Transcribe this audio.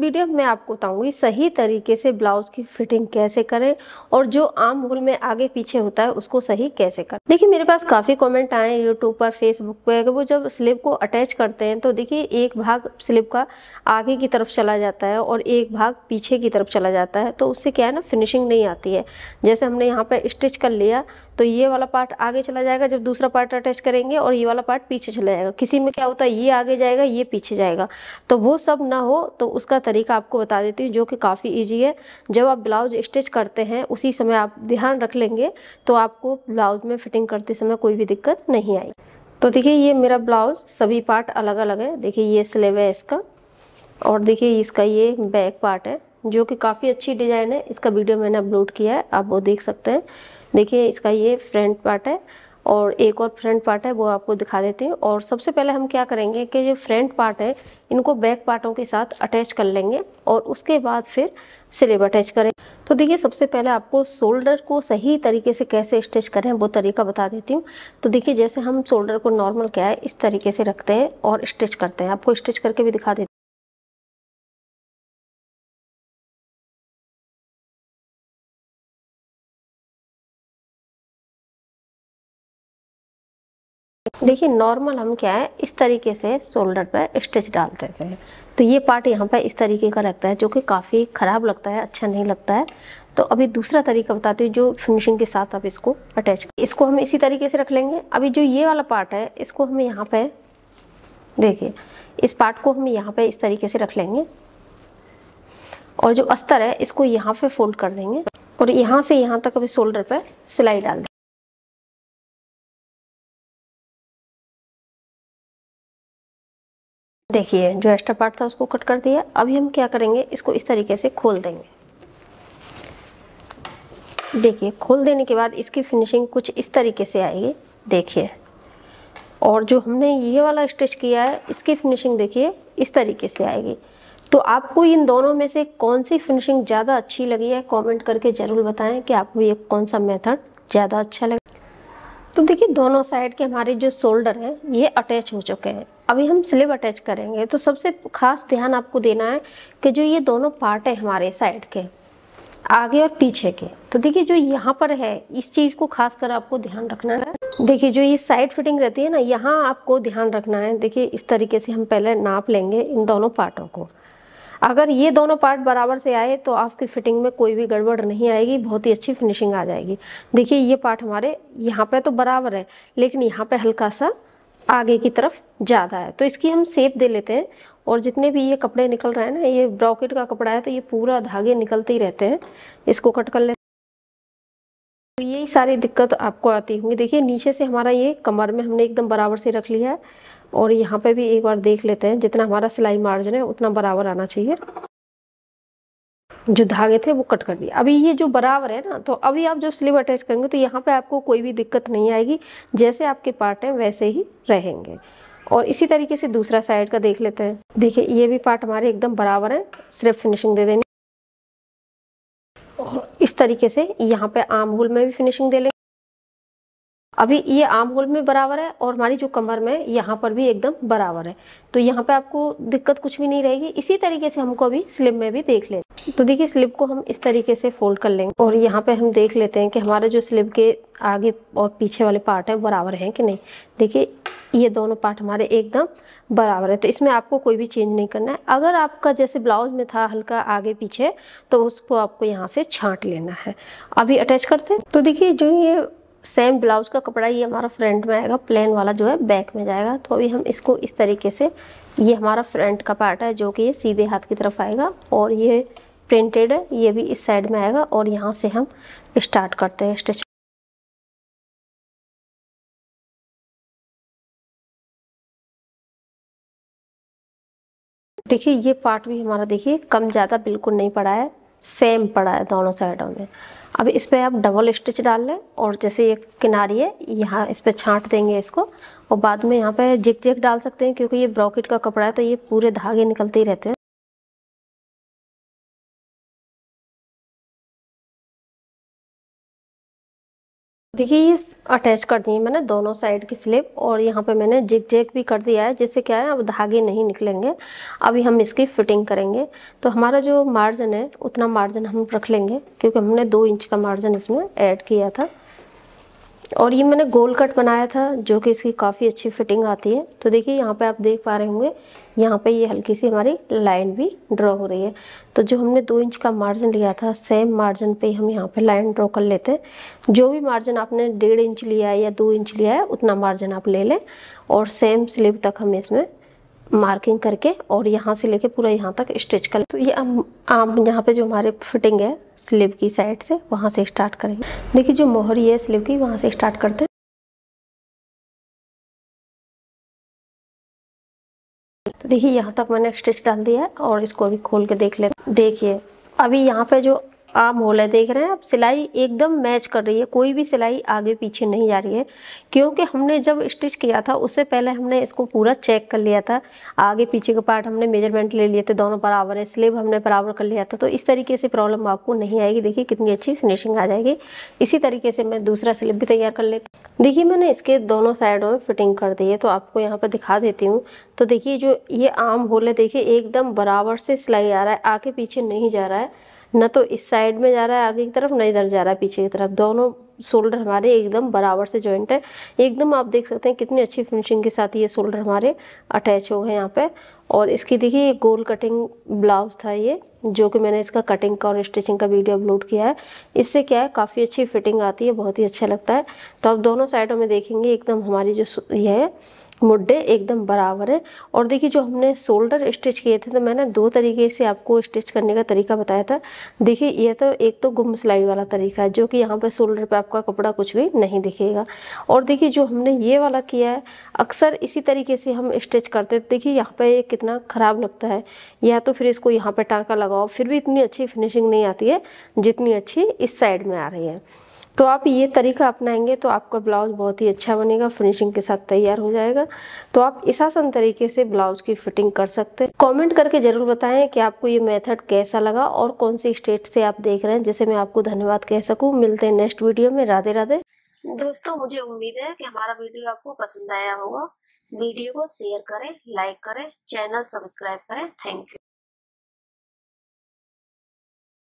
video में आपको बताऊंगी सही तरीके से ब्लाउज की फिटिंग कैसे करें और जो आम होल में आगे पीछे होता है उसको सही कैसे करें देखिए मेरे पास काफी कमेंट आए यूट्यूब पर फेसबुक पे वो जब स्लिप को अटैच करते हैं तो देखिए एक भाग स्लिप का आगे की तरफ चला जाता है और एक भाग पीछे की तरफ चला जाता है तो उससे क्या है ना फिनिशिंग नहीं आती है जैसे हमने यहाँ पर स्टिच कर लिया तो ये वाला पार्ट आगे चला जाएगा जब दूसरा पार्ट अटैच करेंगे और ये वाला पार्ट पीछे चला जाएगा किसी में क्या होता है ये आगे जाएगा ये पीछे जाएगा तो वो सब ना हो तो उसका तरीका आपको बता देती हूँ जो कि काफ़ी ईजी है जब आप ब्लाउज स्टिच करते हैं उसी समय आप ध्यान रख लेंगे तो आपको ब्लाउज में फिटिंग करते समय कोई भी दिक्कत नहीं आई तो देखिए ये मेरा ब्लाउज सभी पार्ट अलग अलग है देखिए ये स्लेव है इसका और देखिए इसका ये बैक पार्ट है जो कि काफ़ी अच्छी डिज़ाइन है इसका वीडियो मैंने अपलोड किया है आप वो देख सकते हैं देखिए इसका ये फ्रंट पार्ट है और एक और फ्रंट पार्ट है वो आपको दिखा देते हैं और सबसे पहले हम क्या करेंगे कि जो फ्रंट पार्ट है इनको बैक पार्टों के साथ अटैच कर लेंगे और उसके बाद फिर स्लेब अटैच करें तो देखिए सबसे पहले आपको शोल्डर को सही तरीके से कैसे स्टिच करें वो तरीका बता देती हूँ तो देखिए जैसे हम शोल्डर को नॉर्मल क्या है इस तरीके से रखते हैं और स्टिच करते हैं आपको स्टिच करके भी दिखा देते देखिए नॉर्मल हम क्या है इस तरीके से शोल्डर पर स्टिच डाल देते हैं तो ये पार्ट यहाँ पर इस तरीके का लगता है जो कि काफ़ी ख़राब लगता है अच्छा नहीं लगता है तो अभी दूसरा तरीका बताती हूँ जो फिनिशिंग के साथ आप इसको अटैच इसको हम इसी तरीके से रख लेंगे अभी जो ये वाला पार्ट है इसको हम यहाँ पर देखिए इस पार्ट को हम यहाँ पर इस तरीके से रख लेंगे और जो अस्तर है इसको यहाँ पर फोल्ड कर देंगे और यहाँ से यहाँ तक अभी शोल्डर पर सिलाई डाल देंगे देखिए जो एक्स्ट्रा पार्ट था उसको कट कर दिया अभी हम क्या करेंगे इसको इस तरीके से खोल देंगे देखिए खोल देने के बाद इसकी फिनिशिंग कुछ इस तरीके से आएगी देखिए और जो हमने ये वाला स्टिच किया है इसकी फिनिशिंग देखिए इस तरीके से आएगी तो आपको इन दोनों में से कौन सी फिनिशिंग ज़्यादा अच्छी लगी है कमेंट करके ज़रूर बताएं कि आपको ये कौन सा मेथड ज़्यादा अच्छा लगा तो देखिए दोनों साइड के हमारे जो शोल्डर हैं ये अटैच हो चुके हैं अभी हम स्लिप अटैच करेंगे तो सबसे खास ध्यान आपको देना है कि जो ये दोनों पार्ट है हमारे साइड के आगे और पीछे के तो देखिए जो यहाँ पर है इस चीज़ को खास कर आपको ध्यान रखना है देखिए जो ये साइड फिटिंग रहती है ना यहाँ आपको ध्यान रखना है देखिए इस तरीके से हम पहले नाप लेंगे इन दोनों पार्टों को अगर ये दोनों पार्ट बराबर से आए तो आपकी फिटिंग में कोई भी गड़बड़ नहीं आएगी बहुत ही अच्छी फिनिशिंग आ जाएगी देखिए ये पार्ट हमारे यहाँ पे तो बराबर है लेकिन यहाँ पे हल्का सा आगे की तरफ ज़्यादा है तो इसकी हम सेप दे लेते हैं और जितने भी ये कपड़े निकल रहे हैं ना ये ब्रॉकेट का कपड़ा है तो ये पूरा धागे निकलते ही रहते हैं इसको कट कर लेते हैं तो यही सारी दिक्कत आपको आती होंगी देखिए नीचे से हमारा ये कमर में हमने एकदम बराबर से रख लिया है और यहाँ पे भी एक बार देख लेते हैं जितना हमारा सिलाई मार्जिन है उतना बराबर आना चाहिए जो धागे थे वो कट कर दिए अभी ये जो बराबर है ना तो अभी आप जब स्लीव अटैच करेंगे तो यहाँ पे आपको कोई भी दिक्कत नहीं आएगी जैसे आपके पार्ट हैं वैसे ही रहेंगे और इसी तरीके से दूसरा साइड का देख लेते हैं देखिए ये भी पार्ट हमारे एकदम बराबर है सिर्फ फिनिशिंग दे देनी और इस तरीके से यहाँ पे आम होल में भी फिनिशिंग दे लें अभी ये आम होल में बराबर है और हमारी जो कमर में यहाँ पर भी एकदम बराबर है तो यहाँ पे आपको दिक्कत कुछ भी नहीं रहेगी इसी तरीके से हमको अभी स्लिप में भी देख लेना तो देखिए स्लिप को हम इस तरीके से फोल्ड कर लेंगे और यहाँ पे हम देख लेते हैं कि हमारे जो स्लिप के आगे और पीछे वाले पार्ट हैं बराबर हैं कि नहीं देखिए ये दोनों पार्ट हमारे एकदम बराबर है तो इसमें आपको कोई भी चेंज नहीं करना है अगर आपका जैसे ब्लाउज में था हल्का आगे पीछे तो उसको आपको यहाँ से छांट लेना है अभी अटैच करते हैं तो देखिए जो ये सेम ब्लाउज का कपड़ा ये हमारा फ्रंट में आएगा प्लेन वाला जो है बैक में जाएगा तो अभी हम इसको इस तरीके से ये हमारा फ्रंट का पार्ट है जो कि ये सीधे हाथ की तरफ आएगा और ये प्रिंटेड है ये भी इस साइड में आएगा और यहाँ से हम स्टार्ट करते हैं स्टिच देखिए ये पार्ट भी हमारा देखिए कम ज़्यादा बिल्कुल नहीं पड़ा है सेम पड़ा है दोनों साइडों में अब इस पर आप डबल स्टिच डाल लें और जैसे ये किनारी है यहाँ इस पर छाँट देंगे इसको और बाद में यहाँ पे जिक जिक डाल सकते हैं क्योंकि ये ब्रॉकेट का कपड़ा है तो ये पूरे धागे निकलते ही रहते हैं देखिए ये अटैच कर दिए मैंने दोनों साइड की स्लिप और यहाँ पे मैंने जिग जेक भी कर दिया है जिससे क्या है अब धागे नहीं निकलेंगे अभी हम इसकी फिटिंग करेंगे तो हमारा जो मार्जिन है उतना मार्जिन हम रख लेंगे क्योंकि हमने दो इंच का मार्जिन इसमें ऐड किया था और ये मैंने गोल कट बनाया था जो कि इसकी काफ़ी अच्छी फिटिंग आती है तो देखिए यहाँ पे आप देख पा रहे होंगे यहाँ पे ये हल्की सी हमारी लाइन भी ड्रॉ हो रही है तो जो हमने दो इंच का मार्जिन लिया था सेम मार्जिन पे हम यहाँ पे लाइन ड्रॉ कर लेते हैं जो भी मार्जिन आपने डेढ़ इंच लिया है या दो इंच लिया है उतना मार्जिन आप ले लें और सेम स्लिप तक हम इसमें मार्किंग करके और यहाँ से लेके पूरा यहाँ तक स्टिच कर तो ये अब आम यहाँ पे जो हमारे फिटिंग है स्लीव की साइड से वहाँ से स्टार्ट करेंगे देखिए जो मोहरी है स्लीव की वहाँ से स्टार्ट करते हैं तो देखिए यहाँ तक मैंने स्टिच डाल दिया है और इसको अभी खोल के देख ले देखिए अभी यहाँ पे जो आम होल है देख रहे हैं अब सिलाई एकदम मैच कर रही है कोई भी सिलाई आगे पीछे नहीं जा रही है क्योंकि हमने जब स्टिच किया था उससे पहले हमने इसको पूरा चेक कर लिया था आगे पीछे का पार्ट हमने मेजरमेंट ले लिए थे दोनों बराबर है स्लेब हमने बराबर कर लिया था तो इस तरीके से प्रॉब्लम आपको नहीं आएगी देखिए कितनी अच्छी फिनिशिंग आ जाएगी इसी तरीके से मैं दूसरा स्लेब भी तैयार कर लेती देखिए मैंने इसके दोनों साइडों में फिटिंग कर दी है तो आपको यहाँ पर दिखा देती हूँ तो देखिए जो ये आम होल है देखिए एकदम बराबर से सिलाई आ रहा है आगे पीछे नहीं जा रहा है न तो इस साइड में जा रहा है आगे की तरफ ना इधर जा रहा है पीछे की तरफ दोनों शोल्डर हमारे एकदम बराबर से जॉइंट है एकदम आप देख सकते हैं कितनी अच्छी फिनिशिंग के साथ ये शोल्डर हमारे अटैच हो गए यहाँ पे और इसकी देखिए गोल कटिंग ब्लाउज था ये जो कि मैंने इसका कटिंग का और स्टिचिंग का वीडियो अपलोड किया है इससे क्या है काफ़ी अच्छी फिटिंग आती है बहुत ही अच्छा लगता है तो आप दोनों साइडों में देखेंगे एकदम हमारी जो ये है मुड्डे एकदम बराबर है और देखिए जो हमने शोल्डर स्टिच किए थे तो मैंने दो तरीके से आपको स्टिच करने का तरीका बताया था देखिए यह तो एक तो गुम सिलाई वाला तरीका है जो कि यहाँ पर शोल्डर पे आपका कपड़ा कुछ भी नहीं दिखेगा और देखिए जो हमने ये वाला किया है अक्सर इसी तरीके से हम स्टिच करते हैं देखिए यहाँ पर ये कितना ख़राब लगता है या तो फिर इसको यहाँ पर टाँका लगा लगाओ फिर भी इतनी अच्छी फिनिशिंग नहीं आती है जितनी अच्छी इस साइड में आ रही है तो आप ये तरीका अपनाएंगे तो आपका ब्लाउज बहुत ही अच्छा बनेगा फिनिशिंग के साथ तैयार हो जाएगा तो आप इस आसान तरीके से ब्लाउज की फिटिंग कर सकते हैं कमेंट करके जरूर बताएं कि आपको ये मेथड कैसा लगा और कौन सी स्टेट से आप देख रहे हैं जैसे मैं आपको धन्यवाद कह सकूँ मिलते हैं नेक्स्ट वीडियो में राधे राधे दोस्तों मुझे उम्मीद है की हमारा वीडियो आपको पसंद आया होगा वीडियो को शेयर करें लाइक करें चैनल सब्सक्राइब करें थैंक यू